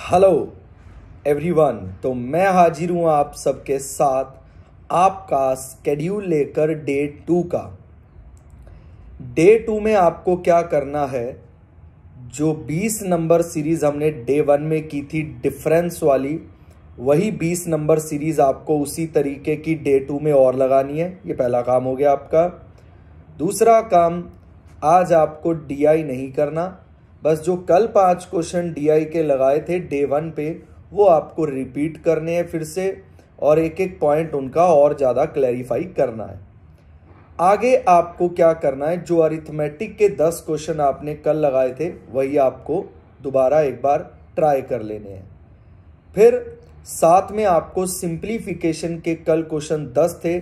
hello everyone तो मैं हाजिर हूँ आप सबके साथ आपका स्केड्यूल लेकर डे टू का डे टू में आपको क्या करना है जो 20 नंबर सीरीज़ हमने डे वन में की थी डिफरेंस वाली वही 20 नंबर सीरीज़ आपको उसी तरीके की डे टू में और लगानी है ये पहला काम हो गया आपका दूसरा काम आज आपको डीआई नहीं करना बस जो कल पांच क्वेश्चन डीआई के लगाए थे डे वन पे वो आपको रिपीट करने हैं फिर से और एक एक पॉइंट उनका और ज़्यादा क्लैरिफाई करना है आगे आपको क्या करना है जो अरिथमेटिक के दस क्वेश्चन आपने कल लगाए थे वही आपको दोबारा एक बार ट्राई कर लेने हैं फिर साथ में आपको सिंप्लीफिकेशन के कल क्वेश्चन दस थे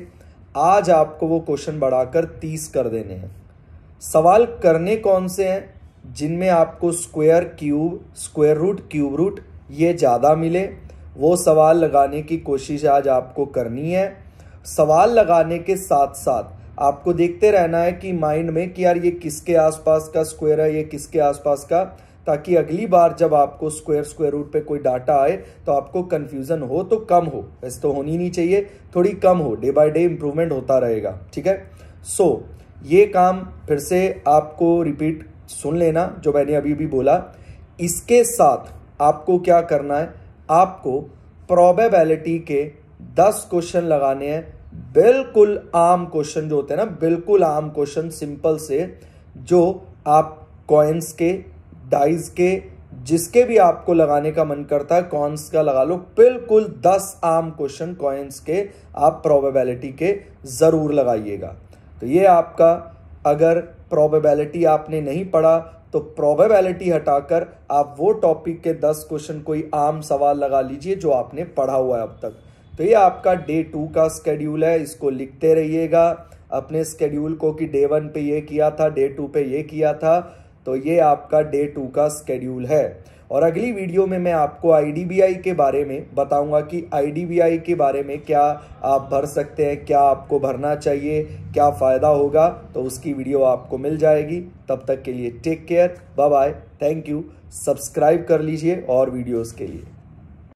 आज आपको वो क्वेश्चन बढ़ाकर तीस कर देने हैं सवाल करने कौन से हैं जिनमें आपको square cube square root cube root ये ज़्यादा मिले वो सवाल लगाने की कोशिश आज आपको करनी है सवाल लगाने के साथ साथ आपको देखते रहना है कि माइंड में कि यार ये किसके आसपास का स्क्वायर है ये किसके आसपास का ताकि अगली बार जब आपको स्क्वायर स्क्वायर रूट पे कोई डाटा आए तो आपको कन्फ्यूज़न हो तो कम हो वैसे तो होनी नहीं चाहिए थोड़ी कम हो डे बाय डे इम्प्रूवमेंट होता रहेगा ठीक है सो so, ये काम फिर से आपको रिपीट सुन लेना जो मैंने अभी भी बोला इसके साथ आपको क्या करना है आपको प्रोबेबिलिटी के दस क्वेश्चन लगाने हैं बिल्कुल आम क्वेश्चन जो होते हैं ना बिल्कुल आम क्वेश्चन सिंपल से जो आप कॉइन्स के डाइज के जिसके भी आपको लगाने का मन करता है कॉइन्स का लगा लो बिल्कुल दस आम क्वेश्चन कॉइन्स के आप प्रोबेबिलिटी के ज़रूर लगाइएगा तो ये आपका अगर प्रोबेबिलिटी आपने नहीं पढ़ा तो प्रोबेबिलिटी हटाकर आप वो टॉपिक के दस क्वेश्चन कोई आम सवाल लगा लीजिए जो आपने पढ़ा हुआ है अब तक तो ये आपका डे टू का स्केड्यूल है इसको लिखते रहिएगा अपने स्केड्यूल को कि डे वन पे ये किया था डे टू पे ये किया था तो ये आपका डे टू का स्केड्यूल है और अगली वीडियो में मैं आपको आई के बारे में बताऊंगा कि आई के बारे में क्या आप भर सकते हैं क्या आपको भरना चाहिए क्या फ़ायदा होगा तो उसकी वीडियो आपको मिल जाएगी तब तक के लिए take care bye bye thank you subscribe कर लीजिए और वीडियोज़ के लिए